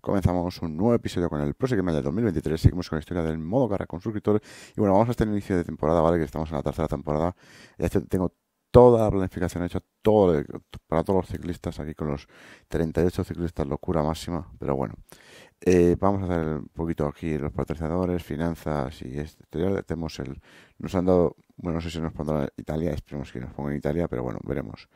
Comenzamos un nuevo episodio con el próximo del 2023. Seguimos con la historia del modo cara con suscriptores Y bueno, vamos a el inicio de temporada, ¿vale? Que estamos en la tercera temporada. Ya tengo toda la planificación hecha todo, para todos los ciclistas aquí con los 38 ciclistas, locura máxima. Pero bueno, eh, vamos a hacer un poquito aquí los patrocinadores, finanzas y exterior. Tenemos el, nos han dado, bueno, no sé si nos pondrá Italia, esperemos que nos pongan Italia, pero bueno, veremos.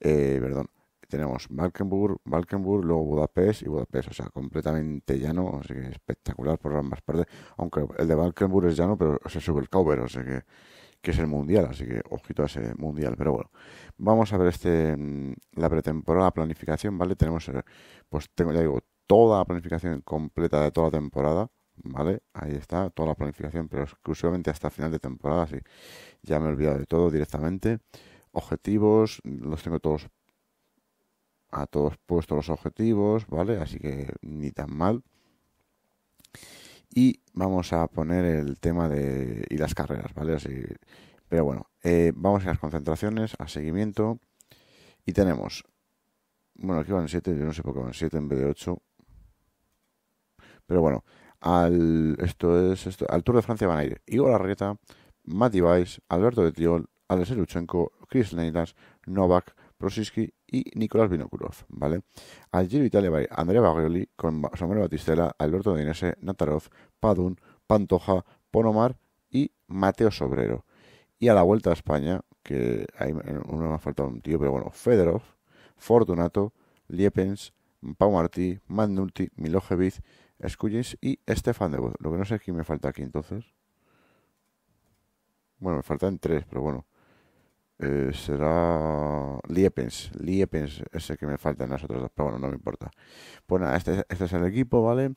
Eh, perdón tenemos Valkenburg, Valkenburg, luego Budapest y Budapest, o sea, completamente llano, así que espectacular por las más partes, aunque el de Valkenburg es llano, pero se sube el cover, o sea que, es el mundial, así que ojito a ese mundial, pero bueno, vamos a ver este mm, la pretemporada, planificación, ¿vale? Tenemos, eh, pues tengo, ya digo, toda la planificación completa de toda la temporada, ¿vale? Ahí está, toda la planificación, pero exclusivamente hasta final de temporada, sí, ya me he olvidado de todo directamente objetivos, los tengo todos a todos puestos los objetivos, ¿vale? Así que ni tan mal. Y vamos a poner el tema de... y las carreras, ¿vale? Así, pero bueno, eh, vamos a las concentraciones, a seguimiento. Y tenemos... Bueno, aquí van 7, yo no sé por qué van 7 en vez de 8. Pero bueno, al, esto es, esto, al Tour de Francia van a ir Igor Arrieta, Matt Weiss, Alberto de Tiol, Alexei Luchenko, Chris Neidas, Novak, Prosiski y Nicolás Vinokurov, ¿vale? Al Giro Italia va Andrea Baglioli con Samuel Batistela, Alberto Dainese, Natarov, Padun, Pantoja, Ponomar y Mateo Sobrero. Y a la Vuelta a España, que ahí eh, uno me ha faltado un tío, pero bueno, Federov, Fortunato, Liepens, Pau Martí, Mandulti, Milojevic, Skujins y de Lo que no sé es quién me falta aquí entonces. Bueno, me faltan tres, pero bueno. Eh, será Liepens, Liepens ese que me falta en las otras dos, pero bueno, no me importa. Bueno, pues este, este es el equipo, ¿vale?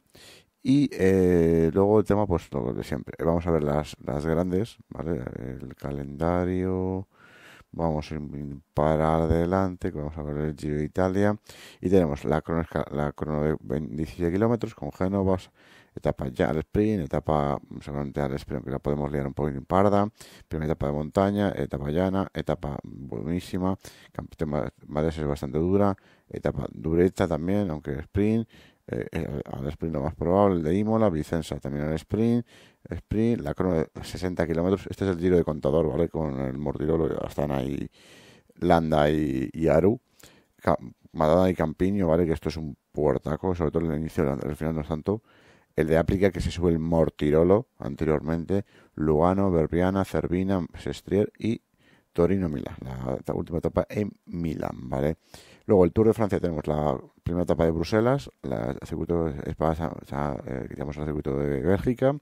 Y eh, luego el tema, pues lo de siempre. Eh, vamos a ver las, grandes, ¿vale? El calendario. Vamos a para adelante, vamos a ver el Giro de Italia. Y tenemos la la crono de 17 kilómetros con Génovas, etapa ya al sprint, etapa mm, seguramente al sprint, aunque la podemos liar un poquito parda, primera etapa de montaña, etapa llana, etapa buenísima, Madres es bastante dura, etapa dureta también, aunque el sprint, eh, eh, al sprint lo más probable, el de Imola, Vicenza también al sprint, sprint, la crono de 60 kilómetros, este es el tiro de contador, ¿vale? Con el Mortirolo están ahí Landa y, Aru. Madana y Campiño, ¿vale? Que esto es un puertaco, sobre todo en el inicio, el final no es tanto, el de África que se sube el Mortirolo anteriormente, Lugano, Berbiana, Cervina, Sestrier y Torino Milán, la última etapa en Milán, ¿vale? Luego el Tour de Francia tenemos la primera etapa de Bruselas, la circuito de eh, el circuito de Bélgica,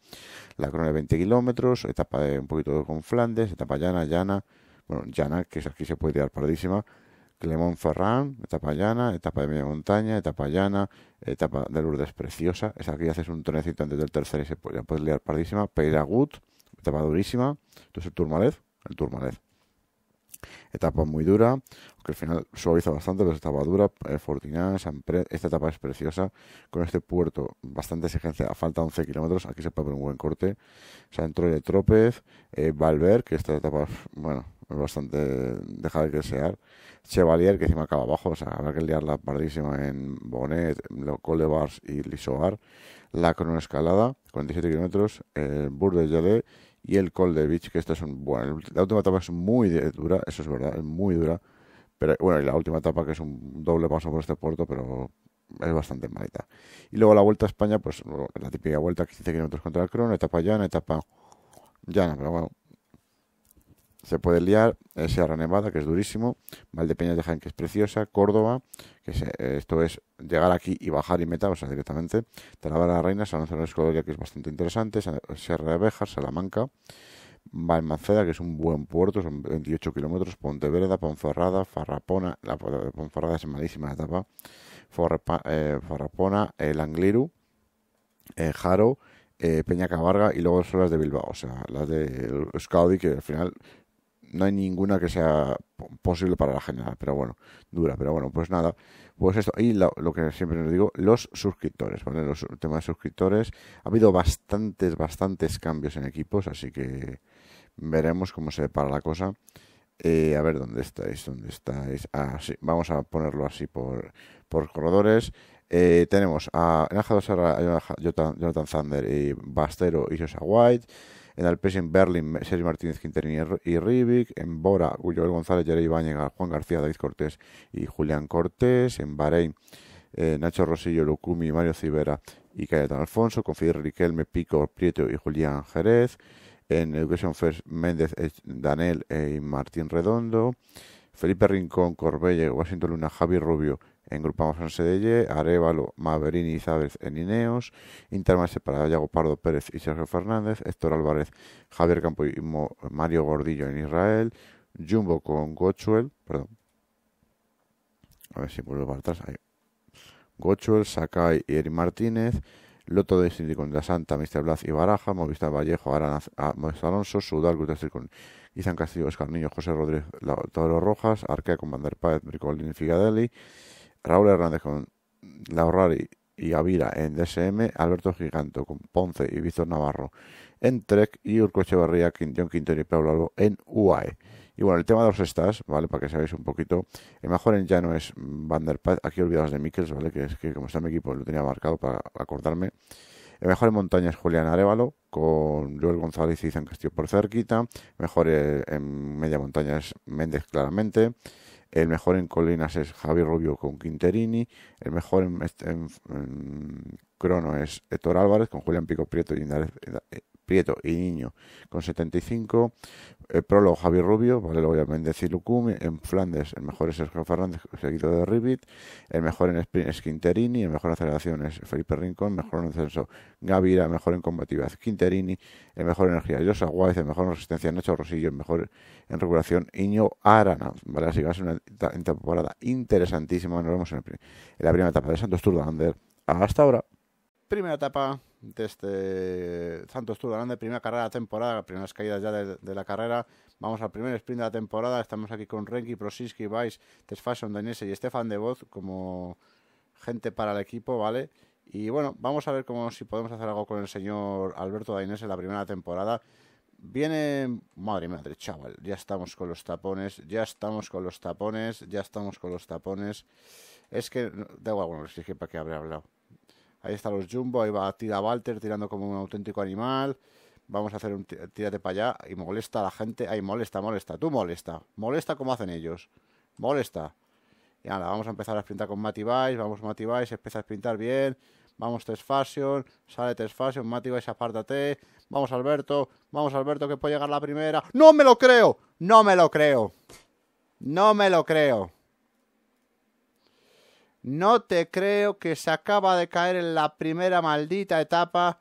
la corona de 20 kilómetros, etapa de un poquito con Flandes, etapa llana, llana, bueno, llana, que es aquí se puede tirar paradísima, Clemón Ferrand etapa llana, etapa de media montaña, etapa llana, etapa de Lourdes preciosa. Esa aquí haces un trencito antes del tercer y se puede, puedes liar pardísima. Peiragut, etapa durísima. Entonces el Turmalet, el Turmalet, Etapa muy dura, que al final suaviza bastante, pero es etapa dura. Eh, esta etapa es preciosa. Con este puerto, bastante exigencia, falta 11 kilómetros. Aquí se puede ver un buen corte. O sea, de Trópez, eh, Valver, que esta etapa, bueno, es bastante deja de desear. Chevalier, que encima acaba abajo, o sea, habrá que liarla pardísima en Bonet, vars y Lisoar. La cronoescalada, 47 kilómetros. Eh, Burde y el Col de Beach, que esta es un... Bueno, la última etapa es muy dura, eso es verdad, es muy dura. Pero bueno, y la última etapa que es un doble paso por este puerto, pero es bastante malita. Y luego la vuelta a España, pues la típica vuelta 15 kilómetros contra el crono, etapa llana, etapa llana, pero bueno, se puede liar, eh, Sierra Nevada, que es durísimo, Valdepeñas de Jaén, que es preciosa, Córdoba, que eh, esto es llegar aquí y bajar y meta, o sea, directamente, Talavera la Reina, San una de que es bastante interesante, eh, Sierra de Salamanca, Valmaceda, que es un buen puerto, son 28 kilómetros, Pontevedra, Ponferrada, Farrapona, la Ponferrada es malísima etapa, Farrapona, el Angliru, Jaro, Peña Cabarga y luego son las de Bilbao, o sea, las de Euskadi, que al final no hay ninguna que sea posible para la general, pero bueno, dura, pero bueno, pues nada, pues esto, y lo, que siempre les digo, los suscriptores, ¿vale? Los temas de suscriptores, ha habido bastantes, bastantes cambios en equipos, así que veremos cómo se para la cosa. Eh, a ver dónde estáis, dónde estáis. Ah, sí, vamos a ponerlo así por, por corredores. Eh, tenemos a a Jonathan Thunder, y Bastero y Joshua White en Alpes en Berlín, Sergio Martínez Quinterín y Rivik, en Bora, Julio González, Jerey Ibáñez, Juan García, David Cortés y Julián Cortés, en Bahrein, eh, Nacho Rosillo, Lucumi, Mario Civera y Cayetano Alfonso, Fidel Riquelme, Pico, Prieto y Julián Jerez, en Education First, Méndez, eh, Danel eh, y Martín Redondo, Felipe Rincón, Corbelle, Washington Luna, Javi Rubio, en un Fransede, Arevalo, Maverini y Závez en Ineos, Intermas para Yago Pardo Pérez y Sergio Fernández, Héctor Álvarez, Javier Campo y Mario Gordillo en Israel, Jumbo con Gochuel, perdón, a ver si vuelvo para atrás, Gochuel, Sakai y Eri Martínez, Loto de Cindy con La Santa, Mister Blas y Baraja, Movistar Vallejo, Aranaz, ah, Alonso, Sudal, Gutiérrez con Izan Castillo, Escarniño, José Rodríguez, Toro Rojas, Arquea con Van der y Figadelli, Raúl Hernández con Laurari y avira en DSM, Alberto Giganto con Ponce y Víctor Navarro en Trek y Urco Echevarría, John Quintero y Pablo Albo en UAE. Y bueno, el tema de los stars, ¿vale? Para que sabéis un poquito. El mejor en llano es Van der Paz. Aquí olvidados de Mikkels, ¿vale? Que es que como está mi equipo lo tenía marcado para acordarme. El mejor en montaña es Julián Arevalo, con Joel González y San Castillo por cerquita. El mejor eh, en media montaña es Méndez, claramente el mejor en colinas es Javier Rubio con Quinterini, el mejor en, crono es Héctor Álvarez con Julián Pico Prieto y, eh, Prieto y Niño con 75, el prólogo Javier Rubio, vale, lo voy a y Lucumi. En Flandes, el mejor es Sergio Fernández, seguido de Rivit. El mejor en sprint es Quinterini. El mejor en es Felipe Rincón. mejor en ascenso Gavira. El mejor en combatividad Quinterini. El mejor en energía José Guáez. El mejor en resistencia Nacho Rosillo. El mejor en regulación Iño Arana. Vale, así que va a ser una temporada interesantísima. Nos vemos en, la primera etapa de Santos Tour de Hasta ahora primera etapa de este Santos Tour Grande, primera carrera de la temporada, primeras caídas ya de, la carrera. Vamos al primer sprint de la temporada. Estamos aquí con Renki, Prosinski, Weiss, Tesfashion, Dainese y Estefan de Voz como gente para el equipo, ¿vale? Y bueno, vamos a ver cómo si podemos hacer algo con el señor Alberto Dainese en la primera temporada. Viene, madre madre, chaval, ya estamos con los tapones, ya estamos con los tapones, ya estamos con los tapones. Es que, da igual, bueno, les dije para qué habré hablado. Ahí están los Jumbo, ahí va Tira Walter tirando como un auténtico animal. Vamos a hacer un tírate para allá y molesta a la gente. Ahí molesta, molesta. Tú molesta. Molesta como hacen ellos. Molesta. Y ahora vamos a empezar a sprintar con Matty Vamos Matty empieza a sprintar bien. Vamos Test Fashion, sale Test Fashion, Matty apártate. Vamos Alberto, vamos Alberto que puede llegar la primera. ¡No me lo creo! ¡No me lo creo! ¡No me lo creo! No te creo que se acaba de caer en la primera maldita etapa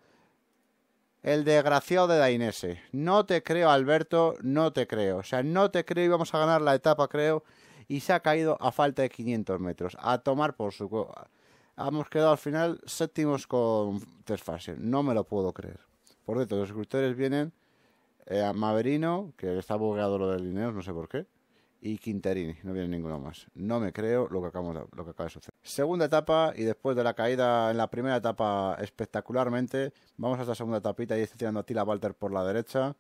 el desgraciado de Dainese. No te creo, Alberto, no te creo. O sea, no te creo, íbamos a ganar la etapa, creo, y se ha caído a falta de 500 metros. A tomar por su... Hemos quedado al final séptimos con desfase. No me lo puedo creer. Por cierto, los escultores vienen eh, a Maverino, que está bugueado lo del Lineos, no sé por qué y Quinterini, no viene ninguno más. No me creo lo que, acabamos lo que acaba de suceder. Segunda etapa y después de la caída en la primera etapa espectacularmente, vamos a esta segunda tapita y está tirando a Tila Walter por la derecha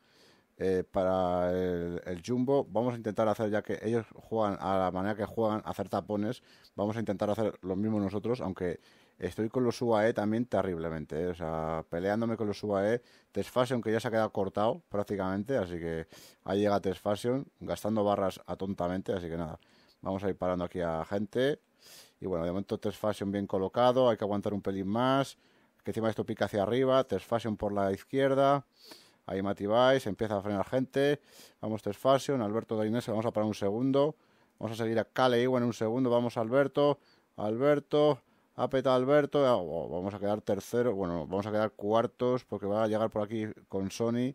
eh, para el, el, Jumbo. Vamos a intentar hacer, ya que ellos juegan a la manera que juegan, hacer tapones, vamos a intentar hacer lo mismo nosotros, aunque Estoy con los UAE también terriblemente, ¿eh? o sea, peleándome con los UAE. Test Fashion que ya se ha quedado cortado prácticamente, así que ahí llega Test Fashion, gastando barras atontamente, así que nada, vamos a ir parando aquí a gente. Y bueno, de momento Test Fashion bien colocado, hay que aguantar un pelín más, que encima esto pica hacia arriba, Test Fashion por la izquierda. Ahí Matibáis, empieza a frenar gente. Vamos Test Fashion, Alberto inés vamos a parar un segundo. Vamos a seguir a Cale Iwan en un segundo. Vamos Alberto, Alberto. Apeta Alberto, ah, oh, vamos a quedar tercero, bueno, vamos a quedar cuartos porque va a llegar por aquí con Sony,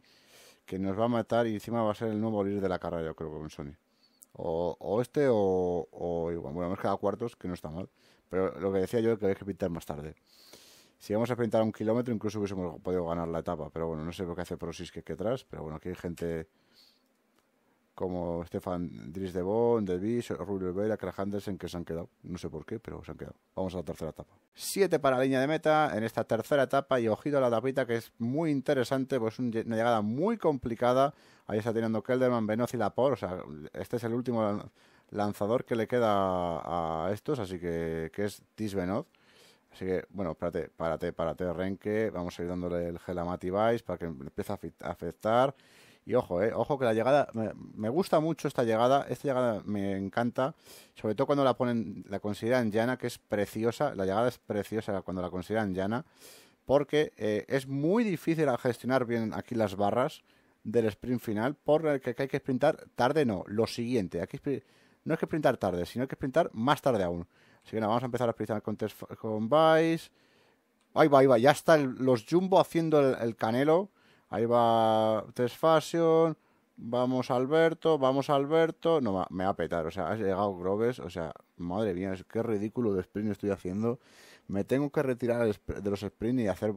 que nos va a matar y encima va a ser el nuevo líder de la carrera, yo creo, con Sony. O, o este o, igual. Bueno, hemos quedado cuartos, que no está mal. Pero lo que decía yo es que hay que pintar más tarde. Si íbamos a pintar un kilómetro, incluso hubiésemos podido ganar la etapa. Pero bueno, no sé lo que hace Prosis que, que atrás. Pero bueno, aquí hay gente como Stefan Dries de Bon, De Vries, Rubio Vera, Craig que se han quedado. No sé por qué, pero se han quedado. Vamos a la tercera etapa. 7 para la línea de meta en esta tercera etapa y ojito a la tapita que es muy interesante, pues una llegada muy complicada. Ahí está teniendo Kelderman, Venoz y Laporte. O sea, este es el último lanzador que le queda a estos, así que, que es Tis Venoz. Así que, bueno, espérate, párate, párate, renque, Vamos a ir dándole el gel a Matty para que empiece a afectar. Y ojo, eh, ojo que la llegada, me, gusta mucho esta llegada, esta llegada me encanta, sobre todo cuando la ponen, la consideran llana, que es preciosa, la llegada es preciosa cuando la consideran llana, porque eh, es muy difícil a gestionar bien aquí las barras del sprint final, por que hay que sprintar tarde, no, lo siguiente, aquí no hay que sprintar tarde, sino que sprintar más tarde aún. Así que nada, vamos a empezar a sprintar con, con Vice. Ahí va, ahí va, ya están los Jumbo haciendo el canelo. Ahí va Test Vamos Alberto, vamos Alberto. No, me va a petar. O sea, ha llegado Groves. O sea, madre mía, qué ridículo de sprint estoy haciendo. Me tengo que retirar de los sprints y hacer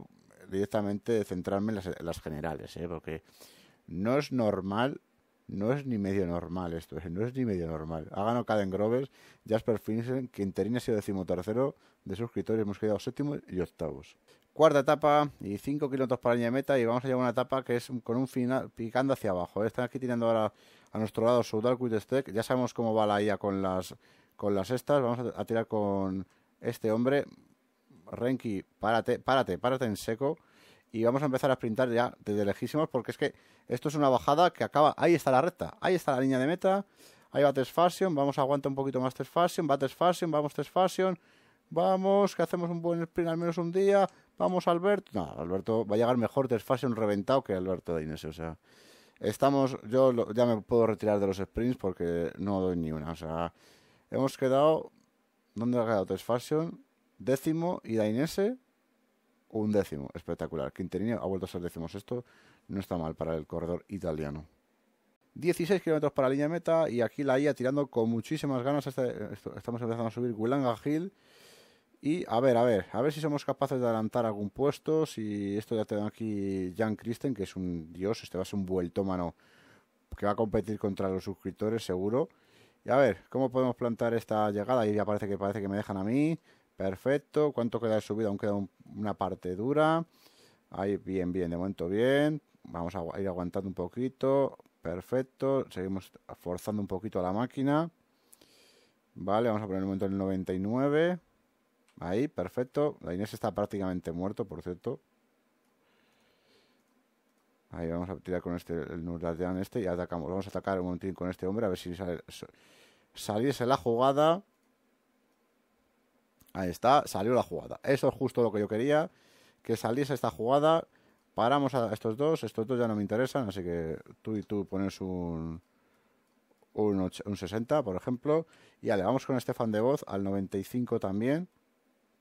directamente centrarme en las, generales, ¿eh? porque no es normal, no es ni medio normal esto, ¿eh? no es ni medio normal. Ha ganado Caden Groves, Jasper Finsen, Quinterín ha sido decimotercero de suscriptores, hemos quedado séptimo y octavos. Cuarta etapa y 5 kilómetros para la línea de meta y vamos a llegar a una etapa que es con un final picando hacia abajo. ¿eh? Están aquí tirando ahora a nuestro lado Soudal Quitestec. Ya sabemos cómo va la IA con las, con las estas. Vamos a, tirar con este hombre. Renki, párate, párate, párate en seco. Y vamos a empezar a sprintar ya desde lejísimos porque es que esto es una bajada que acaba... Ahí está la recta, ahí está la línea de meta. Ahí va Test vamos a aguantar un poquito más Test va Test vamos Test vamos, que hacemos un buen sprint al menos un día, vamos Alberto, Alberto va a llegar mejor Fashion reventado que Alberto Dainese, o sea, estamos, yo ya me puedo retirar de los sprints porque no doy ni una, o sea, hemos quedado, ¿dónde ha quedado Fashion Décimo y Dainese un décimo, espectacular. Quinterini ha vuelto a ser décimo esto, no está mal para el corredor italiano. 16 kilómetros para la línea meta y aquí la IA tirando con muchísimas ganas. estamos empezando a subir Gulanga Hill y a ver, a ver, a ver si somos capaces de adelantar algún puesto. Si esto ya tengo aquí Jan Christen, que es un dios, este va a ser un vueltómano que va a competir contra los suscriptores, seguro. Y a ver, ¿cómo podemos plantar esta llegada? Ahí ya parece que parece que me dejan a mí. Perfecto. ¿Cuánto queda de subida? Aún queda una parte dura. Ahí, bien, bien, de momento bien. Vamos a ir aguantando un poquito. Perfecto. Seguimos forzando un poquito a la máquina. Vale, vamos a poner el momento el 99. Ahí, perfecto. La Inés está prácticamente muerto, por cierto. Ahí vamos a tirar con este, el Nurdardian este y atacamos. Vamos a atacar un momentín con este hombre a ver si sale, saliese la jugada. Ahí está, salió la jugada. Eso es justo lo que yo quería, que saliese esta jugada. Paramos a estos dos, estos dos ya no me interesan, así que tú y tú pones un, un, 60, por ejemplo. Y le vamos con este fan de Voz al 95 también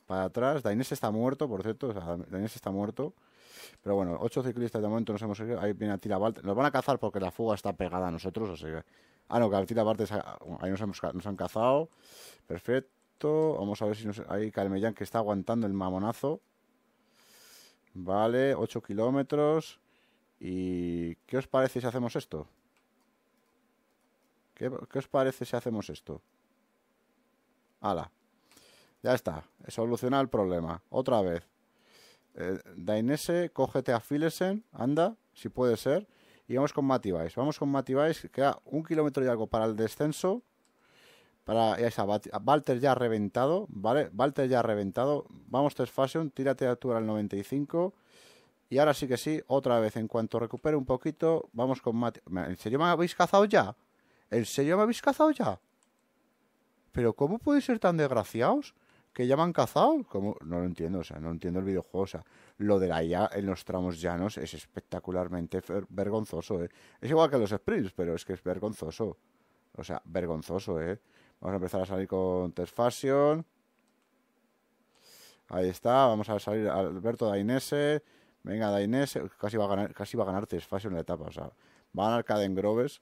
para atrás. Dainés está muerto, por cierto. Dainés está muerto. Pero bueno, ocho ciclistas de momento nos hemos ido. Ahí viene a tira Nos van a cazar porque la fuga está pegada a nosotros. Así ah, no, que a tira Ahí nos, hemos, han cazado. Perfecto. Vamos a ver si nos. Ahí Carmellán que está aguantando el mamonazo. Vale, ocho kilómetros. ¿Y qué os parece si hacemos esto? ¿Qué, qué os parece si hacemos esto? Ala. Ya está, soluciona el problema. Otra vez. Eh, Dainese, cógete a Filesen, anda, si puede ser. Y vamos con Matibais. Vamos con Matibais, queda un kilómetro y algo para el descenso. Para, ya está, Walter ya reventado, ¿vale? Walter ya reventado. Vamos, Test Fashion, tírate a tu al 95. Y ahora sí que sí, otra vez, en cuanto recupere un poquito, vamos con Mati. ¿En serio me habéis cazado ya? ¿En serio me habéis cazado ya? ¿Pero cómo podéis ser tan desgraciados? que ya me cazado. No lo entiendo, o sea, no entiendo el videojuego. O sea, lo de la IA en los tramos llanos es espectacularmente vergonzoso, ¿eh? Es igual que los sprints, pero es que es vergonzoso. O sea, vergonzoso, ¿eh? Vamos a empezar a salir con Test Ahí está, vamos a salir Alberto Dainese. Venga, Dainese, casi va a ganar, casi va a ganar Test Fashion en la etapa, o sea, van al Caden Groves.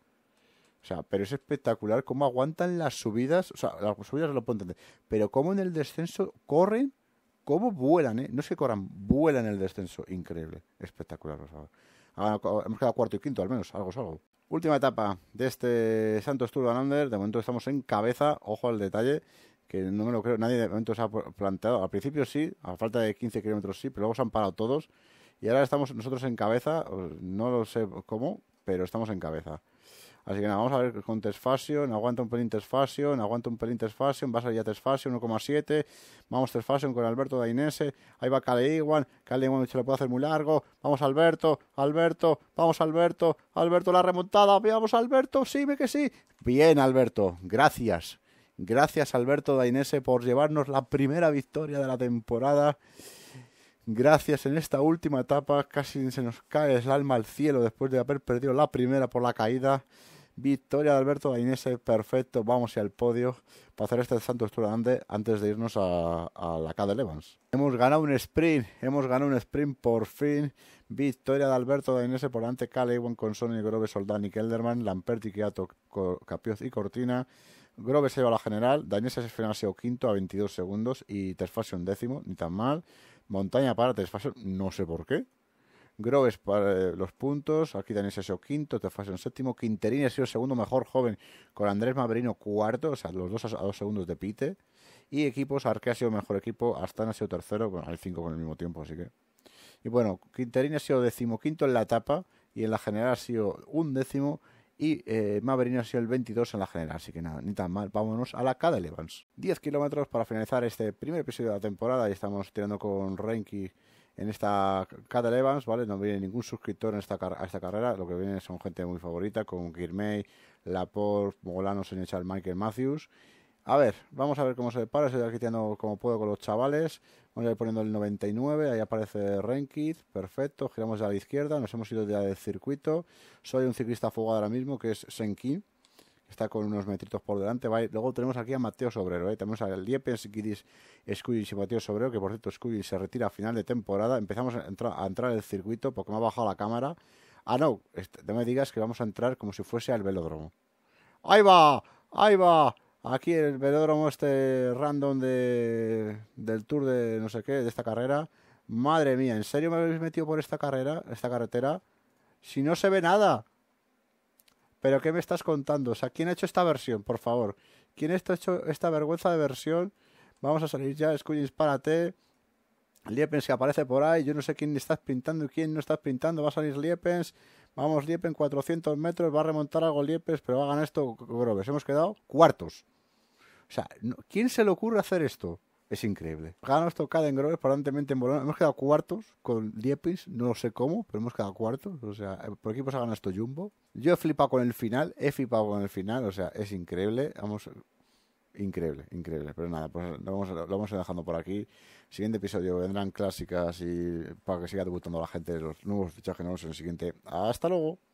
O sea, pero es espectacular cómo aguantan las subidas. O sea, las subidas lo ponen, Pero cómo en el descenso corren, cómo vuelan, ¿eh? No es que corran, vuelan el descenso. Increíble. Espectacular, por favor. Ah, hemos quedado cuarto y quinto, al menos. Algo algo. Última etapa de este Santos Tour Under. De momento estamos en cabeza. Ojo al detalle. Que no me lo creo. Nadie de momento se ha planteado. Al principio sí, a falta de 15 kilómetros sí, pero luego se han parado todos. Y ahora estamos nosotros en cabeza. No lo sé cómo, pero estamos en cabeza. Así que nada, vamos a ver con Tesfasio, no aguanta un pelín Tesfasio, no aguanta un pelín Tesfasio, va a salir ya Tesfasio, 1,7, vamos Tesfasio con Alberto Dainese, ahí va Cale Iwan, Cale Iwan se lo puede hacer muy largo, vamos Alberto, Alberto, vamos Alberto, Alberto la remontada, veamos Alberto, sí, ve que sí. Bien Alberto, gracias, gracias Alberto Dainese por llevarnos la primera victoria de la temporada. Gracias en esta última etapa, casi se nos cae el alma al cielo después de haber perdido la primera por la caída. Victoria de Alberto Dainese, eh, perfecto. Vamos al podio para hacer este santo estudiante antes de irnos a, la K de Levans. Hemos ganado un sprint, hemos ganado un sprint por fin. Victoria de Alberto Dainese por ante Cale, con Sony, Grove, Soldani, Kelderman, Lamperti, Kiato, Capioz y Cortina. Grove se lleva a la general, Dainese se final quinto a 22 segundos y Tesfasio un décimo, ni tan mal. Montaña para Tesfasio, no sé por qué, Groves para eh, los puntos, aquí Daniel sido quinto, en séptimo, Quinterín ha sido el segundo mejor joven con Andrés Maverino cuarto, o sea, los dos a, dos segundos de Pite. Y equipos, Arque ha sido mejor equipo, Astana ha sido tercero, bueno, el cinco con el mismo tiempo, así que. Y bueno, Quinterín ha sido decimoquinto en la etapa y en la general ha sido un décimo y eh, Maverino ha sido el 22 en la general, así que nada, ni tan mal. Vámonos a la K de 10 kilómetros para finalizar este primer episodio de la temporada y estamos tirando con Renki en esta Cadel Evans, ¿vale? No viene ningún suscriptor en esta a esta carrera, lo que viene son gente muy favorita, como Kirmey, Laporte, Mogolano, el Michael Matthews. A ver, vamos a ver cómo se depara, estoy aquí como puedo con los chavales, vamos a ir poniendo el 99, ahí aparece Renkid perfecto, giramos ya a la izquierda, nos hemos ido ya del circuito, soy un ciclista fugado ahora mismo que es Senkin, está con unos metritos por delante. Luego tenemos aquí a Mateo Sobrero, ¿eh? tenemos al Liepes, Guidis, Skullis y Mateo Sobrero, que por cierto Skullis se retira a final de temporada. Empezamos a, entrar a el circuito porque me ha bajado la cámara. Ah, no, este, no me digas que vamos a entrar como si fuese al velódromo. ¡Ahí va! ¡Ahí va! Aquí el velódromo este random del tour de no sé qué, de esta carrera. Madre mía, ¿en serio me habéis metido por esta carrera, esta carretera? Si no se ve nada. ¿Pero qué me estás contando? O sea, ¿quién ha hecho esta versión, por favor? ¿Quién ha hecho esta vergüenza de versión? Vamos a salir ya, para párate. Liepens que aparece por ahí, yo no sé quién estás pintando y quién no estás pintando, va a salir Liepens, vamos Liepens 400 metros, va a remontar algo Liepens, pero hagan esto Groves, hemos quedado cuartos. O sea, ¿quién se le ocurre hacer esto? es increíble. Ganamos tocada en Groves, aparentemente en Hemos quedado cuartos con Diepis, no sé cómo, pero hemos quedado cuartos. O sea, eh, por equipos ha ganado esto Jumbo. Yo he flipado con el final, he flipado con el final, o sea, es increíble. Vamos, increíble, increíble. Pero nada, pues lo vamos, lo vamos dejando por aquí. Siguiente episodio vendrán clásicas y para que siga debutando la gente los nuevos fichajes nuevos en el siguiente. Hasta luego.